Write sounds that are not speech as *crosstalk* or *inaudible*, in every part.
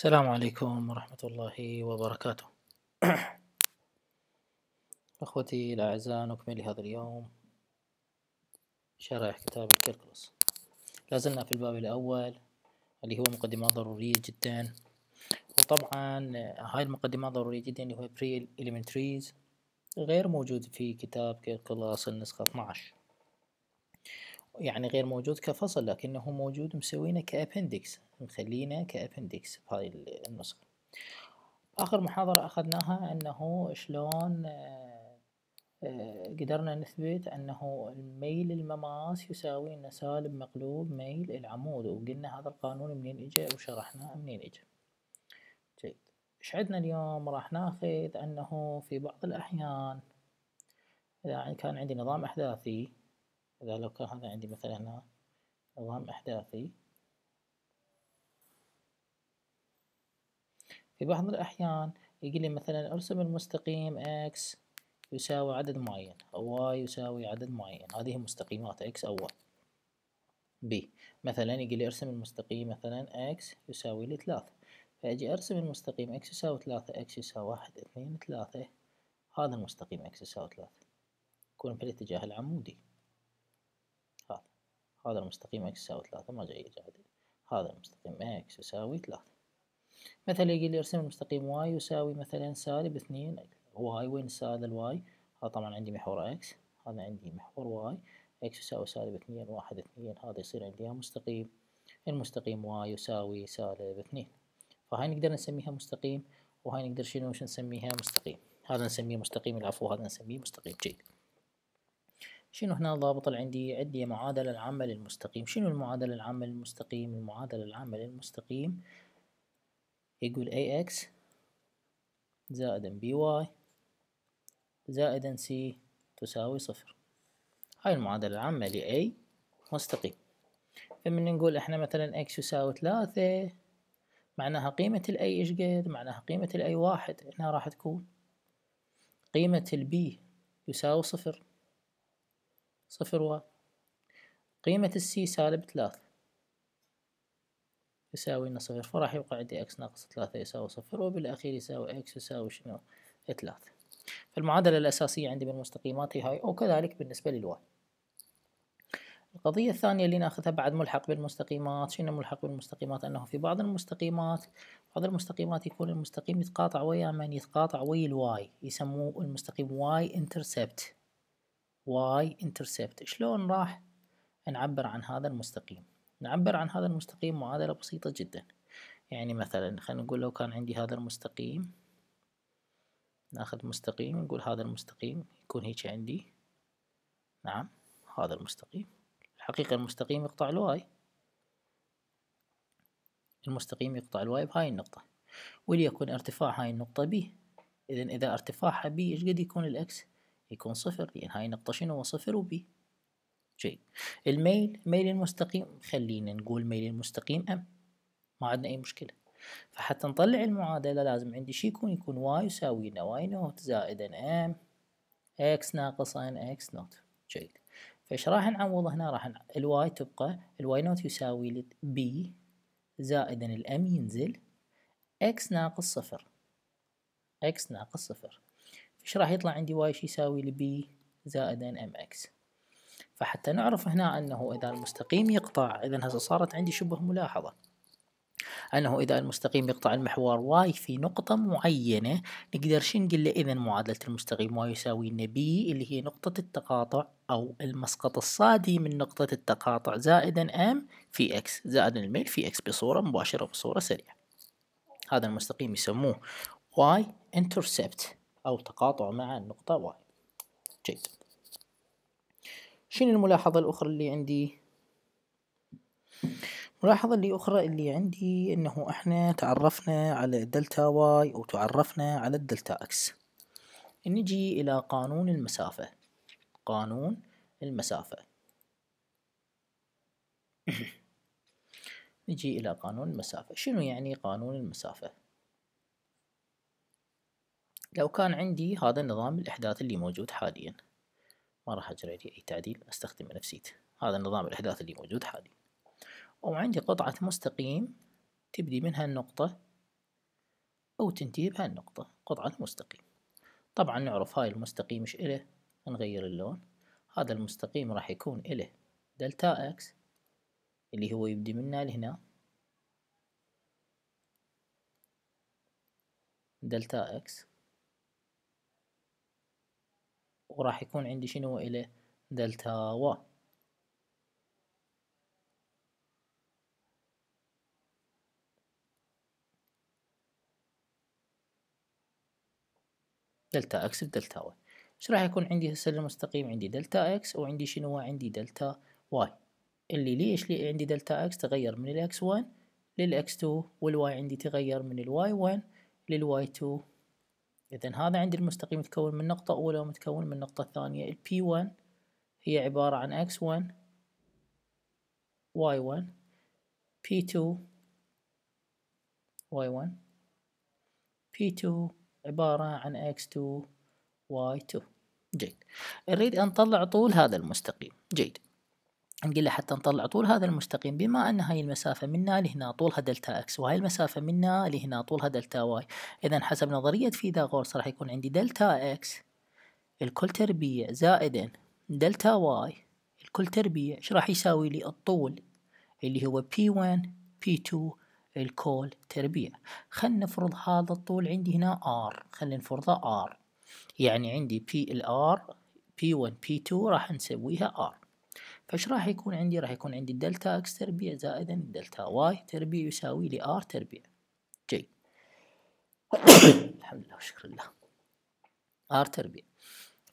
السلام عليكم ورحمة الله وبركاته *coughs* أخوتي الأعزاء نكمل هذا اليوم شرح كتاب الكيركلس لازلنا في الباب الأول اللي هو مقدمات ضرورية جدا وطبعا هاي المقدمات ضرورية جدا اللي هو بري إليمنتريز غير موجود في كتاب كيركلس النسخة 12 يعني غير موجود كفصل لكنه موجود مسوينه كأبندكس مخلينا كابندكس بهاي النسخة آخر محاضرة أخذناها أنه شلون آه، قدرنا نثبت أنه الميل المماس يساوي أن سالب مقلوب ميل العمود وقلنا هذا القانون منين إجا وشرحناه منين إجا جيد إيش عندنا اليوم راح ناخذ أنه في بعض الأحيان إذا كان عندي نظام أحداثي إذا لو كان هذا عندي مثلا هنا نظام أحداثي في بعض الأحيان يقول لي مثلا ارسم المستقيم x يساوي عدد معين أو y يساوي عدد معين هذه مستقيمات x أو y b مثلا يقول لي ارسم المستقيم مثلا x يساوي لي ثلاثة فأجي أرسم المستقيم x يساوي ثلاثة x يساوي واحد اثنين ثلاثة هذا المستقيم x يساوي ثلاثة يكون في الاتجاه العمودي هذا هذا المستقيم x يساوي ثلاثة ما جاي جاهد هذا المستقيم x يساوي ثلاثة مثلا يجي لي ارسم المستقيم واي يساوي مثلا سالب اثنين واي وين السالب الواي هذا طبعا عندي محور اكس هذا عندي محور واي اكس يساوي سالب اثنين واحد اثنين هذا يصير عندي مستقيم المستقيم واي يساوي سالب اثنين فهاي نقدر نسميها مستقيم وهاي نقدر شنو وش نسميها مستقيم هذا نسميه مستقيم العفو هذا نسميه مستقيم جيد شنو هنا الضابط اللي عندي عندي معادلة العامة للمستقيم شنو المعادلة العامة للمستقيم المعادلة العامة للمستقيم يقول ax زائدا by زائدا c تساوي صفر هاي المعادلة العامة ل a مستقيم فمن نقول احنا مثلا x يساوي ثلاثة معناها قيمة الاي a ايش قد؟ معناها قيمة الاي a واحد هنا راح تكون قيمة البي b يساوي صفر صفر و قيمة السي c سالب ثلاثة يساوي صفر فراح يوقع عندي اكس ناقص ثلاثة يساوي صفر وبالأخير يساوي اكس يساوي شنو ثلاثة فالمعادلة الأساسية عندي بالمستقيمات هي هاي وكذلك بالنسبة للواي القضية الثانية اللي ناخذها بعد ملحق بالمستقيمات شنو ملحق بالمستقيمات أنه في بعض المستقيمات بعض المستقيمات يكون المستقيم يتقاطع ويا من يتقاطع ويا الواي يسموه المستقيم واي انترسبت واي انترسبت شلون راح نعبر عن هذا المستقيم نعبر عن هذا المستقيم معادلة بسيطة جدا يعني مثلا خلينا نقول لو كان عندي هذا المستقيم ناخذ مستقيم نقول هذا المستقيم يكون هيك عندي نعم هذا المستقيم الحقيقة المستقيم يقطع الواي المستقيم يقطع الواي بهاي النقطة وليكن ارتفاع هاي النقطة بي إذا إذا ارتفاعها بي إيش قد يكون الإكس؟ يكون صفر لأن يعني هاي النقطة شنو هو صفر وبي جيد الميل ميل المستقيم خلينا نقول ميل المستقيم ام ما عندنا اي مشكله فحتى نطلع المعادله لازم عندي شي يكون يكون واي يساوي لنا واي نوت زائدا ام اكس ناقص ان اكس نوت جيد فايش راح نعوض هنا راح الواي تبقى الواي نوت يساوي لت بي زائدا الام ينزل اكس ناقص صفر اكس ناقص صفر ايش راح يطلع عندي واي شو يساوي لبي زائدا ام اكس فحتى نعرف هنا أنه إذا المستقيم يقطع إذا هسه صارت عندي شبه ملاحظة أنه إذا المستقيم يقطع المحور واي في نقطة معينة نقدر نقول له إذا معادلة المستقيم واي يساوي بي اللي هي نقطة التقاطع أو المسقط الصادي من نقطة التقاطع زائدا ام في اكس زائدا الميل في اكس بصورة مباشرة وبصورة سريعة هذا المستقيم يسموه واي انترسبت أو تقاطع مع النقطة واي جيد شنو الملاحظة الأخرى اللي عندي؟ الملاحظة اللي أخرى اللي عندي أنه إحنا تعرفنا على دلتا واي أو تعرفنا على الدلتا إكس نجي إلى قانون المسافة قانون المسافة *laughs* نجي إلى قانون المسافة شنو يعني قانون المسافة؟ لو كان عندي هذا النظام الإحداث اللي موجود حالياً ما راح أجري لي أي تعديل أستخدم منافسيت هذا نظام الأحداث اللي موجود حاليا وعندي قطعة مستقيم تبدي منها النقطة أو تنتهي بها النقطة قطعة مستقيم طبعا نعرف هاي المستقيم مش إله نغير اللون هذا المستقيم راح يكون إله دلتا إكس اللي هو يبدي منه لهنا دلتا إكس وراح يكون عندي شنو إلى دلتا و دلتا اكس دلتا واي ايش راح يكون عندي هسه المستقيم عندي دلتا اكس وعندي شنو عندي دلتا واي اللي ليش لي عندي دلتا اكس تغير من الاكس 1 للاكس 2 والواي عندي تغير من الواي 1 للواي 2 إذا هذا عندي المستقيم متكون من نقطة أولى ومتكون من نقطة ثانية ال P1 هي عبارة عن X1 Y1 P2 Y1 P2 عبارة عن X2 Y2 جيد نريد أن نطلع طول هذا المستقيم جيد نقول له حتى نطلع طول هذا المستقيم بما أن هاي المسافة منا لهنا طولها دلتا اكس وهاي المسافة منا لهنا طولها دلتا واي إذا حسب نظرية فيثاغورس راح يكون عندي دلتا اكس الكل تربيع زائدا دلتا واي الكل تربيع ايش راح يساوي لي الطول اللي هو بي 1 بي 2 الكل تربيع خلينا نفرض هذا الطول عندي هنا R خلينا نفرضه R يعني عندي P الR بي 1 بي 2 راح نسويها R فايش راح يكون عندي راح يكون عندي دلتا اكس تربيع زائدا دلتا واي تربيع يساوي لي ار تربيع جيد *coughs* الحمد لله وشكر الله ار تربيع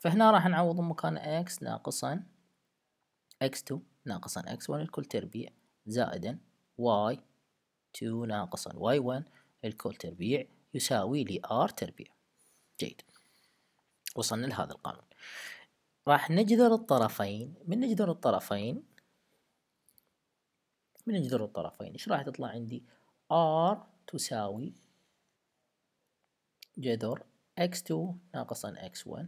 فهنا راح نعوض مكان اكس ناقصا اكس 2 ناقصا اكس 1 الكل تربيع زائدا واي 2 ناقصا واي 1 الكل تربيع يساوي لي ار تربيع جيد وصلنا لهذا القانون راح نجذر الطرفين من نجذر الطرفين من نجذر الطرفين ايش راح تطلع عندي R تساوي جذر x2 ناقصا x1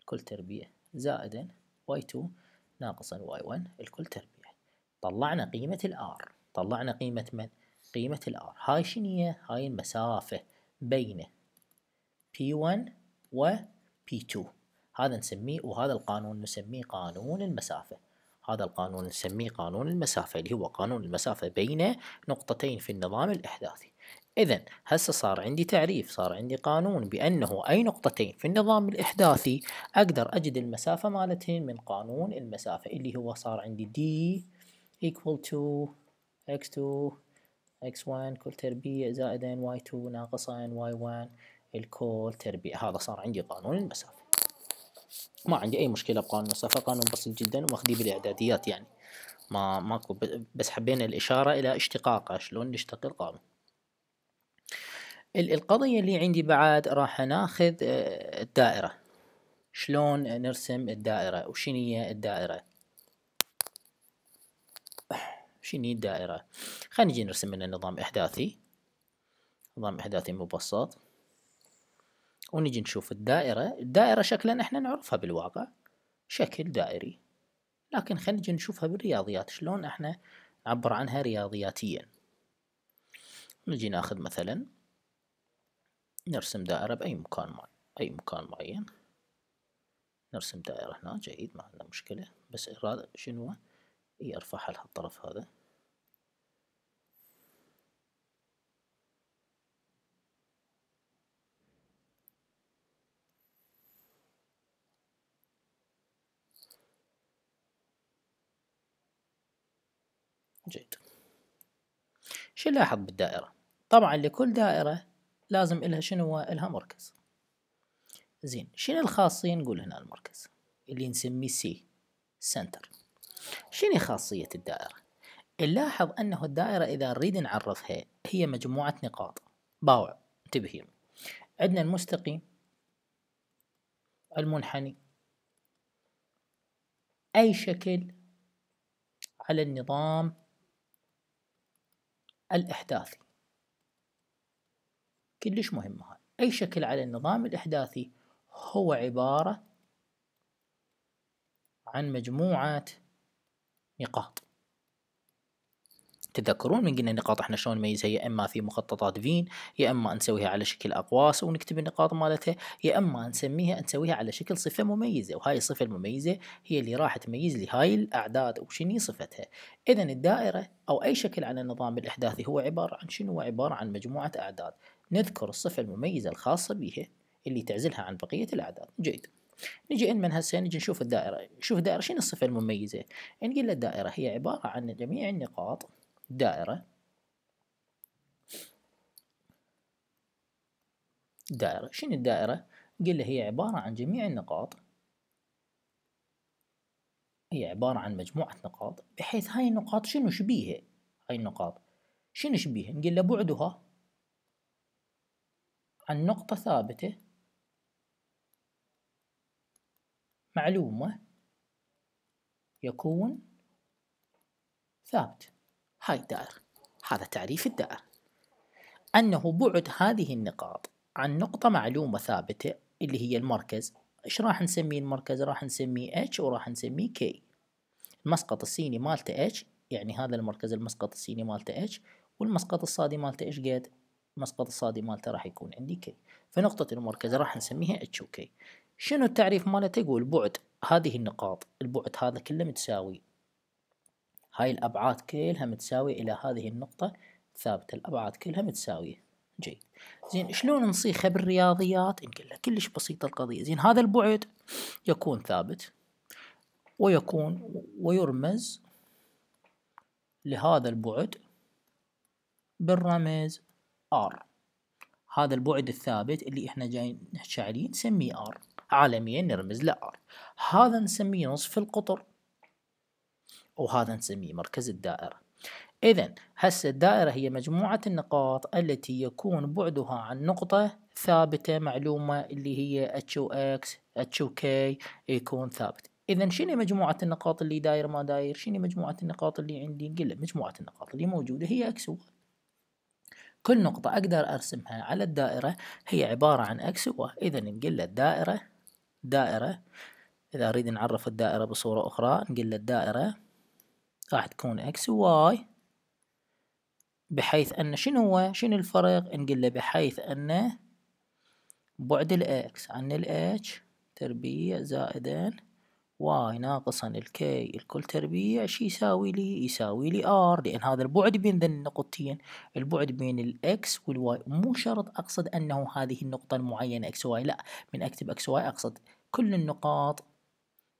الكل تربيع زائدا y2 ناقصا y1 الكل تربيع طلعنا قيمة r طلعنا قيمة من؟ قيمة r هاي شنية؟ هاي المسافة بين P1 و P2 هذا نسميه وهذا القانون نسميه قانون المسافة هذا القانون نسميه قانون المسافة اللي هو قانون المسافة بين نقطتين في النظام الإحداثي إذا هسه صار عندي تعريف صار عندي قانون بأنه أي نقطتين في النظام الإحداثي أقدر أجد المسافة مالتهن من قانون المسافة اللي هو صار عندي D equal to x2 x1 كل تربيع زايد y y2 ناقص y1 الكل تربيع هذا صار عندي قانون المسافة ما عندي اي مشكله بقانون الصفه قانون بسيط جدا واخديه بالاعداديات يعني ما ماكو بس حبينا الاشاره الى اشتقاقه شلون نشتق القانون القضيه اللي عندي بعد راح ناخذ آه، الدائره شلون نرسم الدائره وشنو الدائره شنو الدائره خلينا نجي نرسم لنا نظام احداثي نظام احداثي مبسط ونجي نشوف الدائرة الدائرة شكلا احنا نعرفها بالواقع شكل دائري لكن خلينا نجي نشوفها بالرياضيات شلون احنا نعبر عنها رياضياتيا نجي ناخذ مثلا نرسم دائرة بأي مكان معين أي مكان معين نرسم دائرة هنا جيد ما عندنا مشكلة بس إرادة شنو إي أرفعها لهالطرف هذا شو نلاحظ بالدائرة طبعا لكل دائرة لازم إلها شنو إلها مركز زين شنو الخاصية نقول هنا المركز اللي نسميه سي سنتر شنو خاصية الدائرة نلاحظ أنه الدائرة إذا نريد نعرفها هي مجموعة نقاط باوع انتبهي عندنا المستقيم المنحني أي شكل على النظام الإحداثي كلش مهمة أي شكل على النظام الإحداثي هو عبارة عن مجموعة نقاط تتذكرون من قلنا النقاط احنا شلون نميزها يا اما في مخططات فين يا اما نسويها على شكل اقواس ونكتب النقاط مالتها يا اما نسميها نسويها على شكل صفه مميزه وهاي الصفه المميزه هي اللي راح تميز لي هاي الاعداد وشني صفتها اذا الدائره او اي شكل على النظام الاحداثي هو عباره عن شنو عباره عن مجموعه اعداد نذكر الصفه المميزه الخاصه بها اللي تعزلها عن بقيه الاعداد جيد نجي ان من هسه نجي نشوف الدائره نشوف الدائره شنو الصفه المميزه نقول الدائره هي عباره عن جميع النقاط دائرة دائرة شنو الدائرة؟ قل له هي عبارة عن جميع النقاط هي عبارة عن مجموعة نقاط بحيث هاي النقاط شنو شبيهة هاي النقاط شنو شبيهة نقول له بعدها عن نقطة ثابتة معلومة يكون ثابت هاي الدائرة هذا تعريف الدائرة أنه بعد هذه النقاط عن نقطة معلومة ثابتة اللي هي المركز إيش راح نسميه المركز راح نسميه H وراح نسميه K المسقط السيني مالته H يعني هذا المركز المسقط السيني مالته H والمسقط الصادي مالته إيش قد المسقط الصادي مالته راح يكون عندي K فنقطة المركز راح نسميها H و K شنو التعريف مالته يقول بعد هذه النقاط البعد هذا كله متساوي هاي الأبعاد كلها متساوية إلى هذه النقطة ثابتة الأبعاد كلها متساوية جيد زين شلون نصيخها بالرياضيات نقول له كلش بسيطة القضية زين هذا البعد يكون ثابت ويكون ويرمز لهذا البعد بالرمز R هذا البعد الثابت اللي احنا جايين عليه نسميه R عالميا نرمز له R هذا نسميه نصف القطر وهذا نسميه مركز الدائرة إذا هسه الدائرة هي مجموعة النقاط التي يكون بعدها عن نقطة ثابتة معلومة اللي هي و k يكون ثابت إذا شنو مجموعة النقاط اللي داير ما داير شنو مجموعة النقاط اللي عندي نقول مجموعة النقاط اللي موجودة هي X و كل نقطة أقدر أرسمها على الدائرة هي عبارة عن X و إذا نقول الدائرة دائرة إذا أريد نعرف الدائرة بصورة أخرى نقول الدائرة راح تكون اكس وواي بحيث ان شنو هو شنو الفرق نقول له بحيث ان بعد الاكس عن الاتش تربيع زائدا واي ناقصا الكي الكل تربيع شو يساوي لي يساوي لي ار لان هذا البعد بين ذن النقطتين البعد بين الاكس والواي مو شرط اقصد انه هذه النقطه المعينه اكس واي لا من اكتب اكس واي اقصد كل النقاط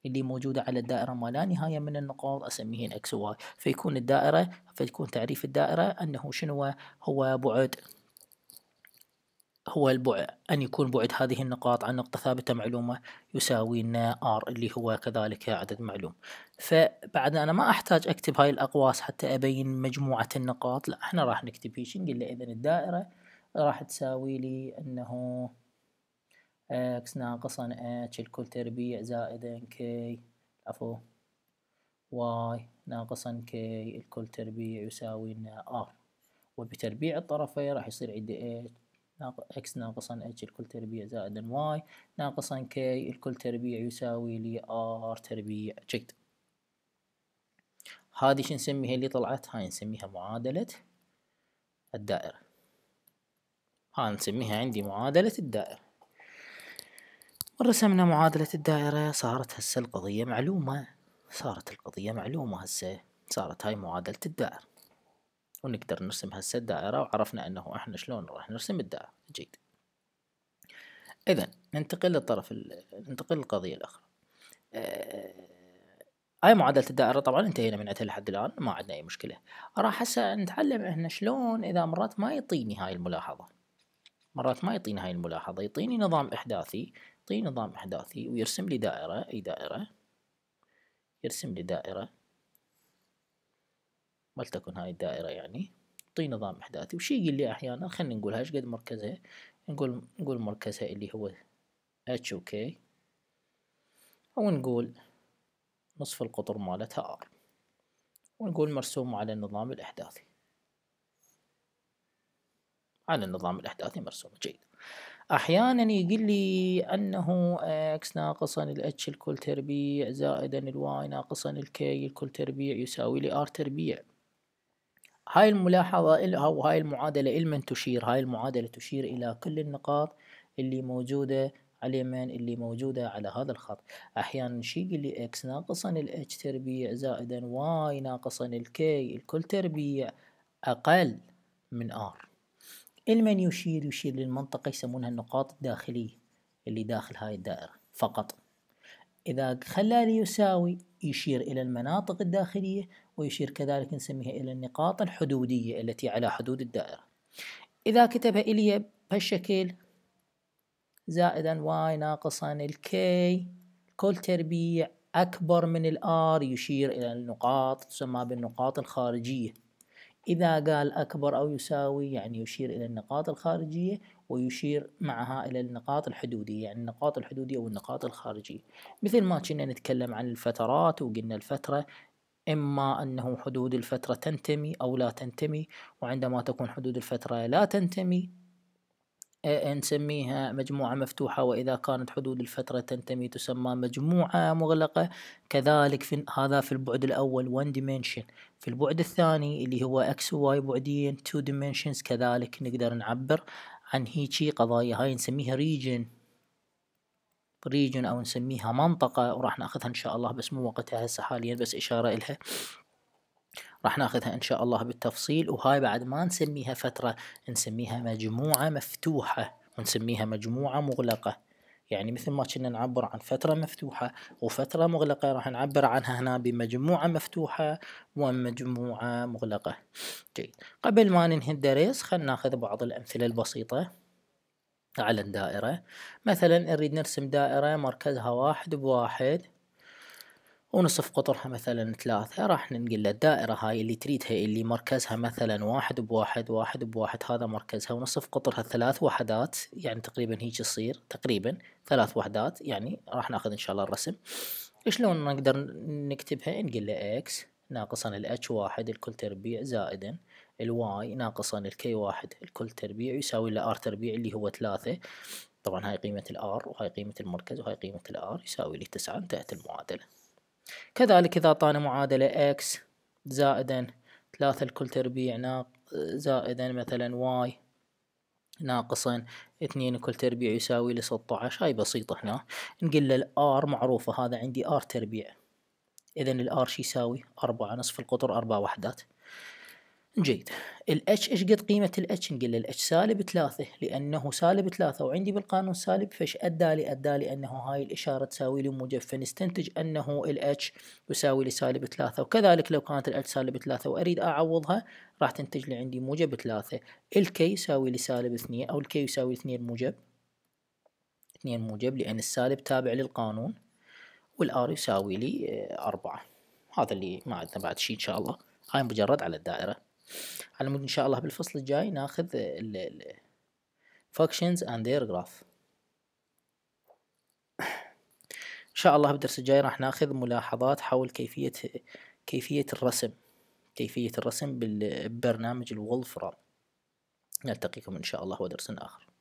اللي موجودة على الدائرة ما لا نهاية من النقاط أسميهن X و Y فيكون الدائرة فيكون تعريف الدائرة أنه شنو هو بعد هو البعد أن يكون بعد هذه النقاط عن نقطة ثابتة معلومة يساوي لنا R اللي هو كذلك عدد معلوم فبعد أنا ما أحتاج أكتب هاي الأقواس حتى أبين مجموعة النقاط لا إحنا راح نكتب هيش نقول له إذا الدائرة راح تساوي لي أنه اكس ناقصا اتش الكل تربيع زائدا كي عفوا واي ناقصا كي الكل تربيع يساوي لنا ار وبتربيع الطرفين راح يصير عندي اكس ناقصا اتش الكل تربيع زائدا واي ناقصا كي الكل تربيع يساوي لي ار تربيع جيد هذه شو نسميها اللي طلعت هاي نسميها معادلة الدائرة هاي نسميها عندي معادلة الدائرة رسمنا معادلة الدائرة صارت هسه القضية معلومة صارت القضية معلومة هسه صارت هاي معادلة الدائرة ونقدر نرسم هسه الدائرة وعرفنا انه احنا شلون راح نرسم الدائرة جيد اذا ننتقل للطرف ال... ننتقل للقضية الاخرى أه... هاي معادلة الدائرة طبعا انتهينا من عتها لحد الآن ما عندنا أي مشكلة راح هسه نتعلم احنا شلون إذا مرات ما يطيني هاي الملاحظة مرات ما يطيني هاي الملاحظة يطيني نظام إحداثي يعطي نظام أحداثي ويرسم لي دائرة أي دائرة يرسم لي دائرة ولتكن هاي الدائرة يعني يعطي نظام أحداثي وشي يقول لي أحيانا خلينا نقولها إيش قد مركزها نقول نقول مركزها اللي هو اتش اوكي أو نقول نصف القطر مالتها ار ونقول مرسوم على النظام الأحداثي على النظام الأحداثي مرسومة جيد احيانا يقول لي انه اكس آه، ناقصا الاتش الكل تربيع زائدا الواي ناقصا الكي الكل تربيع يساوي لي ار تربيع هاي الملاحظة أو هاي المعادلة لمن تشير هاي المعادلة تشير إلى كل النقاط اللي موجودة على من اللي موجودة على هذا الخط أحيانا شي يقول لي اكس ناقصا الاتش تربيع زائدا واي ناقصا الكي الكل تربيع أقل من ار المن يشير يشير للمنطقة يسمونها النقاط الداخلية اللي داخل هاي الدائرة فقط إذا خلى لي يساوي يشير إلى المناطق الداخلية ويشير كذلك نسميها إلى النقاط الحدودية التي على حدود الدائرة إذا كتبها إلي بهالشكل زائدا واي ناقصا الكي كل تربيع أكبر من الآر يشير إلى النقاط تسمى بالنقاط الخارجية إذا قال أكبر أو يساوي يعني يشير إلى النقاط الخارجية ويشير معها إلى النقاط الحدودية يعني النقاط الحدودية والنقاط الخارجية مثل ما كنا نتكلم عن الفترات وقلنا الفترة إما أنه حدود الفترة تنتمي أو لا تنتمي وعندما تكون حدود الفترة لا تنتمي نسميها مجموعة مفتوحة وإذا كانت حدود الفترة تنتمي تسمى مجموعة مغلقة كذلك في هذا في البعد الأول one dimension في البعد الثاني اللي هو x و y بعدين two dimensions كذلك نقدر نعبر عن هيجي قضايا هاي نسميها region region أو نسميها منطقة وراح ناخذها إن شاء الله بس مو وقتها هسه حاليا بس إشارة إلها راح ناخذها ان شاء الله بالتفصيل وهاي بعد ما نسميها فترة نسميها مجموعة مفتوحة ونسميها مجموعة مغلقة يعني مثل ما كنا نعبر عن فترة مفتوحة وفترة مغلقة راح نعبر عنها هنا بمجموعة مفتوحة ومجموعة مغلقة جيد قبل ما ننهي الدرس خلينا ناخذ بعض الأمثلة البسيطة على الدائرة مثلا نريد نرسم دائرة مركزها واحد بواحد ونصف قطرها مثلا ثلاثة راح ننقل للدائرة الدائرة هاي اللي تريدها اللي مركزها مثلا واحد بواحد واحد بواحد هذا مركزها ونصف قطرها ثلاث وحدات يعني تقريبا هيك يصير تقريبا ثلاث وحدات يعني راح ناخذ ان شاء الله الرسم شلون نقدر نكتبها نقول له اكس ناقصا الاتش واحد الكل تربيع زائدا الواي ناقصا الكي واحد الكل تربيع يساوي له ار تربيع اللي هو ثلاثة طبعا هاي قيمة ال r وهاي قيمة المركز وهاي قيمة ال r يساوي لي تسعة انتهت المعادلة كذلك إذا أعطانا معادلة x زائدا ثلاثة الكل تربيع ناق زائدا مثلا y ناقصا اثنين كل تربيع يساوي لستة عشر هاي بسيطة هنا نقول له الار معروفة هذا عندي ار تربيع إذا الار شو يساوي أربعة نصف القطر أربع وحدات جيد الاتش ايش قد قيمة الاتش نقول الاتش سالب ثلاثة لأنه سالب ثلاثة وعندي بالقانون سالب فايش أدى لي أدى لي أنه هاي الإشارة تساوي لي موجب فنستنتج أنه الاتش يساوي لي سالب ثلاثة وكذلك لو كانت الاتش سالب ثلاثة وأريد أعوضها راح تنتج لي عندي موجب ثلاثة الكي يساوي لي سالب اثنين أو الكي يساوي اثنين موجب اثنين موجب لأن السالب تابع للقانون والآر يساوي لي أربعة هذا اللي ما عندنا بعد شيء إن شاء الله هاي مجرد على الدائرة على مود ان شاء الله بالفصل الجاي ناخذ ال functions and their graph ان شاء الله بالدرس الجاي راح ناخذ ملاحظات حول كيفية كيفية الرسم كيفية الرسم بالبرنامج الولفرام نلتقيكم ان شاء الله ودرس اخر